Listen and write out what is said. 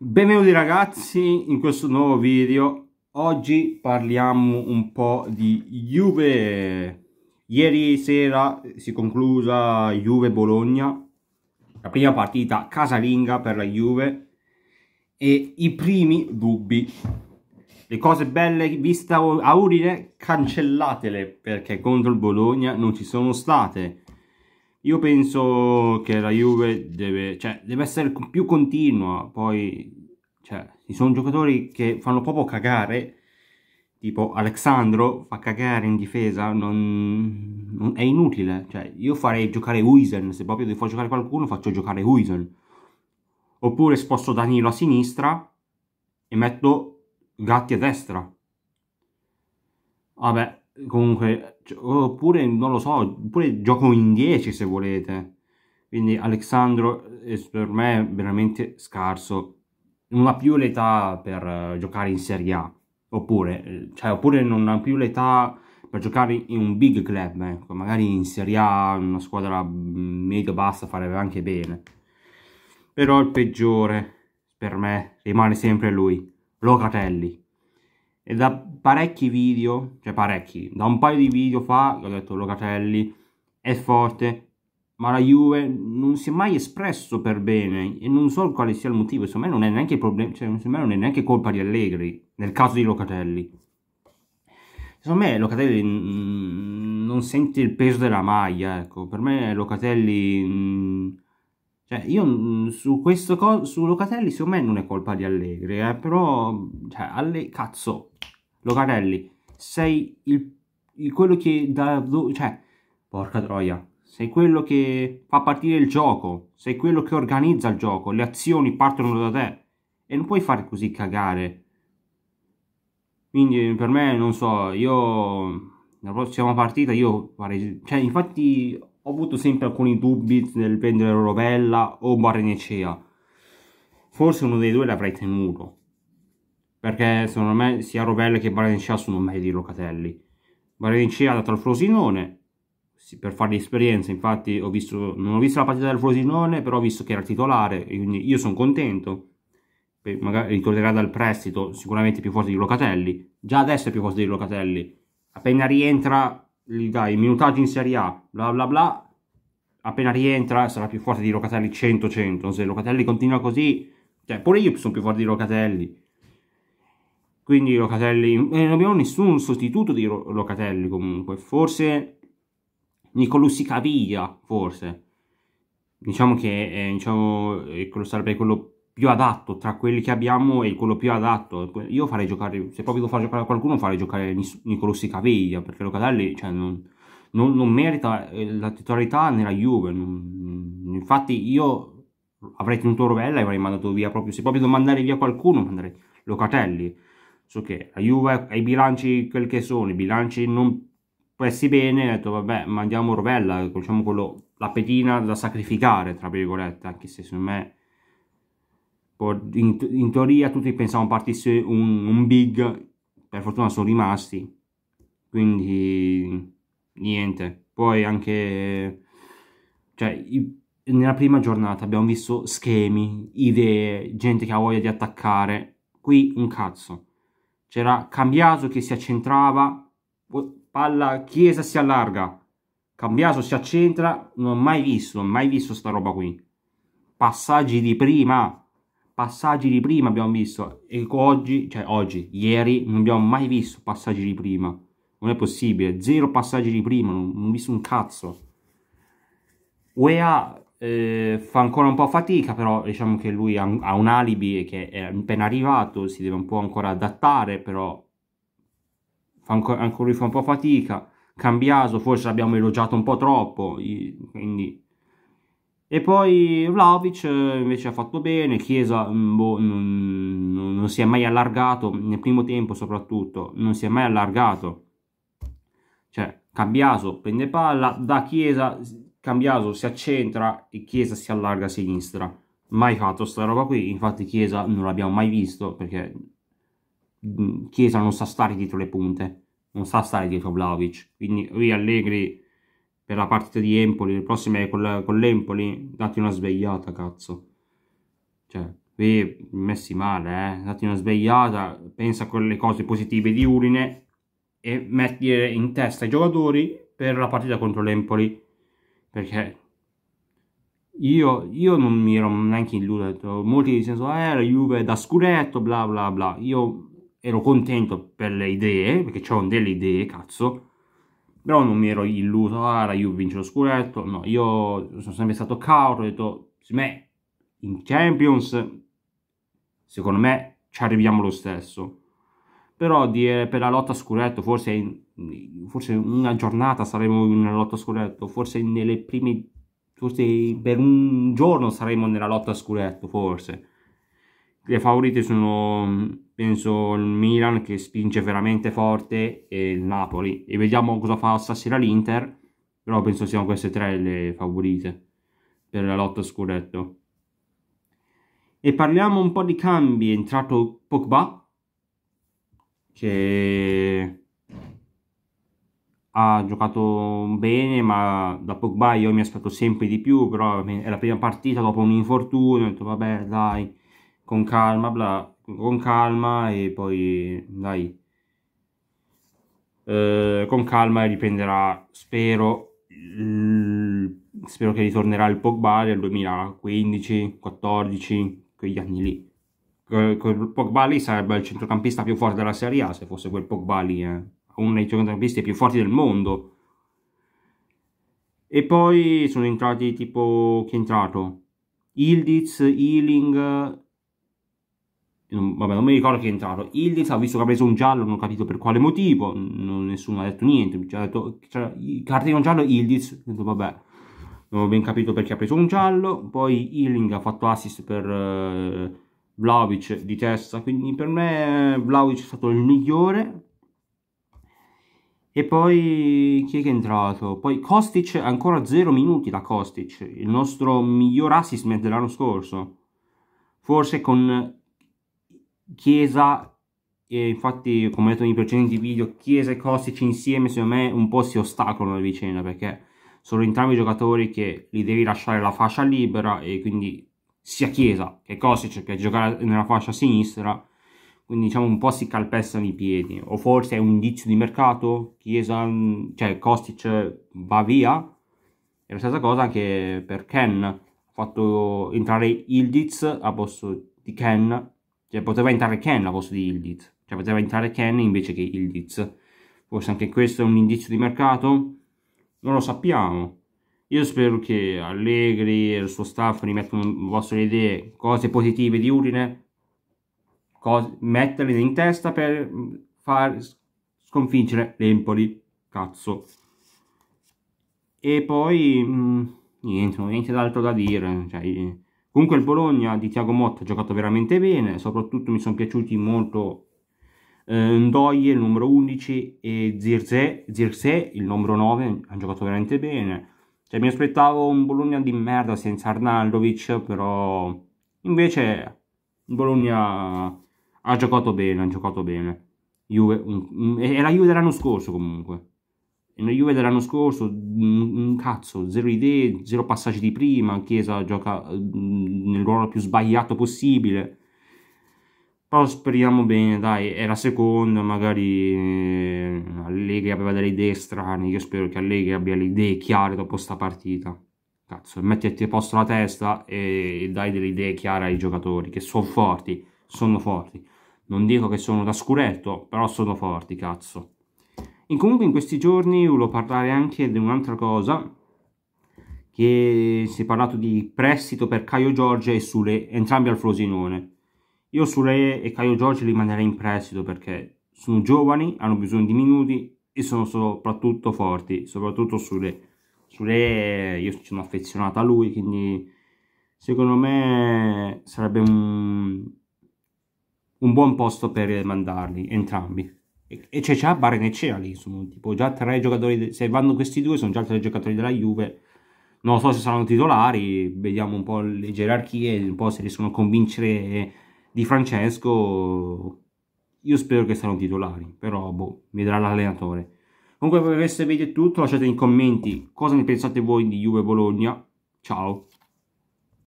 Benvenuti ragazzi in questo nuovo video. Oggi parliamo un po' di Juve. Ieri sera si è conclusa Juve-Bologna, la prima partita casalinga per la Juve e i primi dubbi. Le cose belle viste a Udine cancellatele perché contro il Bologna non ci sono state. Io penso che la Juve deve, cioè, deve essere più continua, poi cioè, ci sono giocatori che fanno proprio cagare, tipo Alexandro fa cagare in difesa, non, non è inutile, cioè, io farei giocare Huisen, se proprio devo giocare qualcuno faccio giocare Huisen, oppure sposto Danilo a sinistra e metto Gatti a destra. Vabbè, comunque oppure non lo so oppure gioco in 10 se volete quindi Alexandro è per me è veramente scarso non ha più l'età per giocare in Serie A oppure, cioè, oppure non ha più l'età per giocare in un big club eh. magari in Serie A una squadra mm, medio bassa farebbe anche bene però il peggiore per me rimane sempre lui Locatelli e da parecchi video, cioè parecchi, da un paio di video fa, ho detto Locatelli, è forte, ma la Juve non si è mai espresso per bene e non so quale sia il motivo, secondo me non è neanche, problem- cioè, me non è neanche colpa di Allegri, nel caso di Locatelli. Secondo me Locatelli non sente il peso della maglia, ecco, per me Locatelli... Mh, cioè, io mm, su questo co- su Locatelli, secondo me non è colpa di Allegri, eh, però, cioè, alle- cazzo, Locatelli, sei il, il quello che da, do- cioè, porca troia, sei quello che fa partire il gioco, sei quello che organizza il gioco, le azioni partono da te e non puoi fare così cagare. Quindi per me, non so, io la prossima partita io farei... Cioè, infatti ho avuto sempre alcuni dubbi nel prendere Rovella o Barnecea. Forse uno dei due l'avrei tenuto. Perché secondo me sia Rovella che Barnecea sono meglio di Locatelli. Barnecea ha dato al Frosinone per fare l'esperienza, infatti ho visto, non ho visto la partita del Frosinone, però ho visto che era titolare, quindi io sono contento. Magari ritornerà dal prestito, sicuramente più forte di Locatelli. Già adesso è più forte di Locatelli. Appena rientra il guy, minutaggio in Serie A, bla bla bla, appena rientra sarà più forte di Locatelli 100-100, se Locatelli continua così, cioè pure io sono più forte di Locatelli. Quindi Locatelli, eh, non abbiamo nessun sostituto di Locatelli comunque, forse Nicolussi Caviglia, forse. Diciamo che eh, diciamo, quello sarebbe quello più adatto tra quelli che abbiamo e quello più adatto. Io farei giocare, se proprio devo far giocare a qualcuno, farei giocare Nicolossi Caviglia, perché Locatelli cioè, non, non, non, merita eh, la titolarità nella Juve. Mm, infatti io avrei tenuto Rovella e avrei mandato via proprio, se proprio devo mandare via qualcuno, manderei Locatelli. So che la Juve ha i bilanci quel che sono, i bilanci non messi bene, ho detto vabbè mandiamo Rovella, diciamo quello, la pedina da sacrificare, tra virgolette, anche se secondo me È in, in teoria tutti pensavano partisse un, un big, per fortuna sono rimasti, quindi niente. Poi anche, cioè, i, nella prima giornata abbiamo visto schemi, idee, gente che ha voglia di attaccare. Qui un cazzo. C'era cambiato che si accentrava, oh, palla Chiesa si allarga. cambiato si accentra, non ho mai visto, non ho mai visto sta roba qui. Passaggi di prima, passaggi di prima abbiamo visto e oggi, cioè oggi, ieri non abbiamo mai visto passaggi di prima non è possibile, zero passaggi di prima non, ho visto un cazzo UEA eh, fa ancora un po' fatica però diciamo che lui ha un, ha un alibi che è appena arrivato si deve un po' ancora adattare però fa ancora, ancora lui fa un po' fatica Cambiaso forse l'abbiamo elogiato un po' troppo quindi e poi Vlaovic eh, invece ha fatto bene, Chiesa mm, boh, non, non, si è mai allargato, nel primo tempo soprattutto, non si è mai allargato. Cioè, Cambiaso prende palla, da Chiesa Cambiaso si accentra e Chiesa si allarga a sinistra. Mai fatto sta roba qui, infatti Chiesa non l'abbiamo mai visto perché mm, Chiesa non sa stare dietro le punte, non sa stare dietro Vlaovic, quindi lui Allegri per la partita di Empoli, le prossime con, con l'Empoli, dati una svegliata, cazzo. Cioè, qui messi male, eh. Dati una svegliata, pensa a quelle cose positive di Urine e metti in testa i giocatori per la partita contro l'Empoli. Perché io, io, non mi ero neanche illuso, molti dicono, eh la Juve da scuretto, bla bla bla, io ero contento per le idee, perché c'erano delle idee, cazzo, però non mi ero illuso, ah la Juve vince lo scudetto, no, io sono sempre stato cauto, ho detto, me in Champions, secondo me ci arriviamo lo stesso, però dire per la lotta a scudetto, forse, forse una giornata saremo nella lotta a scudetto, forse nelle prime, forse per un giorno saremo nella lotta a scudetto, forse, le favorite sono penso il Milan che spinge veramente forte e il Napoli e vediamo cosa fa stasera l'Inter però penso siano queste tre le favorite per la lotta scudetto e parliamo un po' di cambi è entrato Pogba che ha giocato bene ma da Pogba io mi aspetto sempre di più però è la prima partita dopo un infortunio ho detto vabbè dai con calma, bla, con calma e poi dai, eh, con calma riprenderà, spero, spero che ritornerà il Pogba del 2015, 14, quegli anni lì. Quel Pogba lì sarebbe il centrocampista più forte della Serie A, se fosse quel Pogba lì, eh. uno dei centrocampisti più forti del mondo. E poi sono entrati tipo, chi è entrato? Ildiz, Ealing, non, vabbè, non mi ricordo chi è entrato. Illis ha visto che ha preso un giallo, non ho capito per quale motivo, non, nessuno ha detto niente. Ci ha detto cartellino giallo Illis, detto, vabbè, non ho ben capito perché ha preso un giallo. Poi Illing ha fatto assist per eh, Vlaovic di testa, quindi per me Vlaovic è stato il migliore. E poi chi è che è entrato? Poi Kostic, ancora 0 minuti da Kostic, il nostro miglior assist dell'anno scorso. Forse con Chiesa e infatti come ho detto nei precedenti video Chiesa e Kostic insieme secondo me un po' si ostacolano la vicenda perché sono entrambi giocatori che li devi lasciare la fascia libera e quindi sia Chiesa che Kostic che giocare nella fascia sinistra quindi diciamo un po' si calpestano i piedi o forse è un indizio di mercato Chiesa, cioè Kostic va via e la stessa cosa anche per Ken ha fatto entrare Ildiz a posto di Ken cioè poteva entrare Ken la posto di Ildiz. cioè poteva entrare Ken invece che Ildiz. Forse anche questo è un indizio di mercato? Non lo sappiamo. Io spero che Allegri e il suo staff rimettano le vostre idee, cose positive di Udine, cose, metterle in testa per mm, far sconfiggere l'Empoli. Cazzo. E poi mh, mm, niente, niente d'altro da dire. Cioè, Comunque il Bologna di Thiago Motta ha giocato veramente bene, soprattutto mi sono piaciuti molto eh, Ndoye, il numero 11, e Zirze, Zirze, il numero 9, hanno giocato veramente bene. Cioè, mi aspettavo un Bologna di merda senza Arnaldovic, però invece il Bologna ha giocato bene, ha giocato bene. Juve, un, un, è la Juve dell'anno scorso comunque. La Juve dell'anno scorso, un cazzo, zero idee, zero passaggi di prima, Chiesa gioca mm, nel ruolo più sbagliato possibile. Però speriamo bene, dai, era seconda, magari eh, Allegri aveva delle idee strane, io spero che Allegri abbia le idee chiare dopo sta partita. Cazzo, mettiti a posto la testa e dai delle idee chiare ai giocatori, che sono forti, sono forti. Non dico che sono da scuretto, però sono forti, cazzo. In comunque in questi giorni volevo parlare anche di un'altra cosa che si è parlato di prestito per Caio Giorgio e Sule, entrambi al Frosinone. Io Sule e Caio Giorgio li manderei in prestito perché sono giovani, hanno bisogno di minuti e sono soprattutto forti, soprattutto Sule. Sule io sono affezionato a lui, quindi secondo me sarebbe un, un buon posto per mandarli entrambi e c'è già Barenecea lì, sono tipo già tre giocatori, de... se vanno questi due sono già tre giocatori della Juve, non so se saranno titolari, vediamo un po' le gerarchie, un po' se riescono a convincere eh, Di Francesco, io spero che saranno titolari, però boh, vedrà l'allenatore. Comunque per questo video è tutto, lasciate nei commenti cosa ne pensate voi di Juve Bologna, ciao!